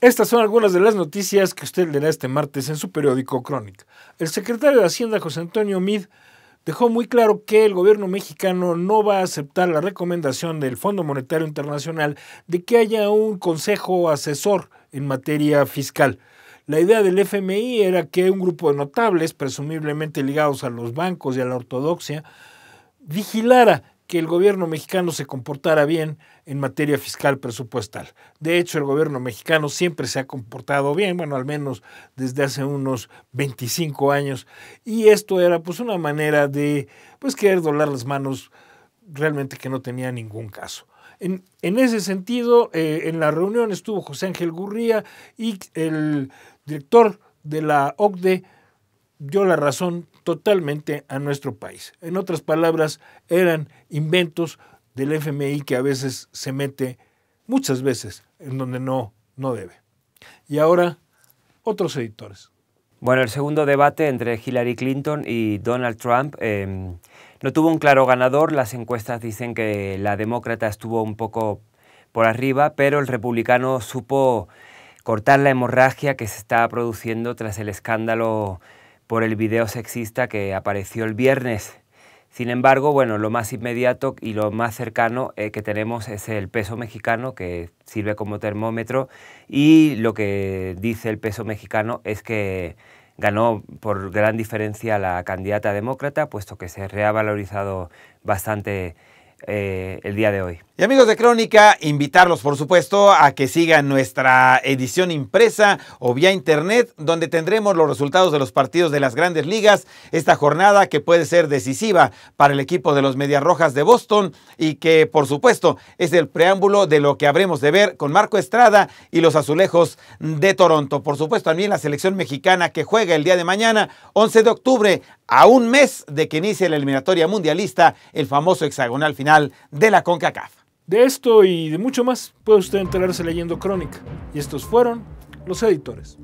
Estas son algunas de las noticias que usted leerá este martes en su periódico Crónica. El secretario de Hacienda José Antonio Mid dejó muy claro que el gobierno mexicano no va a aceptar la recomendación del Fondo Monetario Internacional de que haya un consejo asesor en materia fiscal. La idea del FMI era que un grupo de notables, presumiblemente ligados a los bancos y a la ortodoxia, vigilara que el gobierno mexicano se comportara bien en materia fiscal presupuestal. De hecho, el gobierno mexicano siempre se ha comportado bien, bueno, al menos desde hace unos 25 años, y esto era pues una manera de pues querer doblar las manos realmente que no tenía ningún caso. En, ese sentido, eh, en la reunión estuvo José Ángel Gurría y el director de la OCDE, dio la razón totalmente a nuestro país. En otras palabras, eran inventos del FMI que a veces se mete, muchas veces, en donde no, no debe. Y ahora, otros editores. Bueno, el segundo debate entre Hillary Clinton y Donald Trump em, no tuvo un claro ganador. Las encuestas dicen que la demócrata estuvo un poco por arriba, pero el republicano supo cortar la hemorragia que se estaba produciendo tras el escándalo por el video sexista que apareció el viernes. Sin embargo, bueno, lo más inmediato y lo más cercano eh, que tenemos es el peso mexicano, que sirve como termómetro, y lo que dice el peso mexicano es que ganó por gran diferencia la candidata demócrata, puesto que se ha bastante eh, el día de hoy. Y amigos de Crónica, invitarlos por supuesto a que sigan nuestra edición impresa o vía internet, donde tendremos los resultados de los partidos de las grandes ligas, esta jornada que puede ser decisiva para el equipo de los Medias Rojas de Boston y que por supuesto es el preámbulo de lo que habremos de ver con Marco Estrada y los azulejos de Toronto. Por supuesto también la selección mexicana que juega el día de mañana, 11 de octubre, a un mes de que inicie la eliminatoria mundialista, el famoso hexagonal final de la CONCACAF. De esto y de mucho más puede usted enterarse leyendo Crónica. Y estos fueron los editores.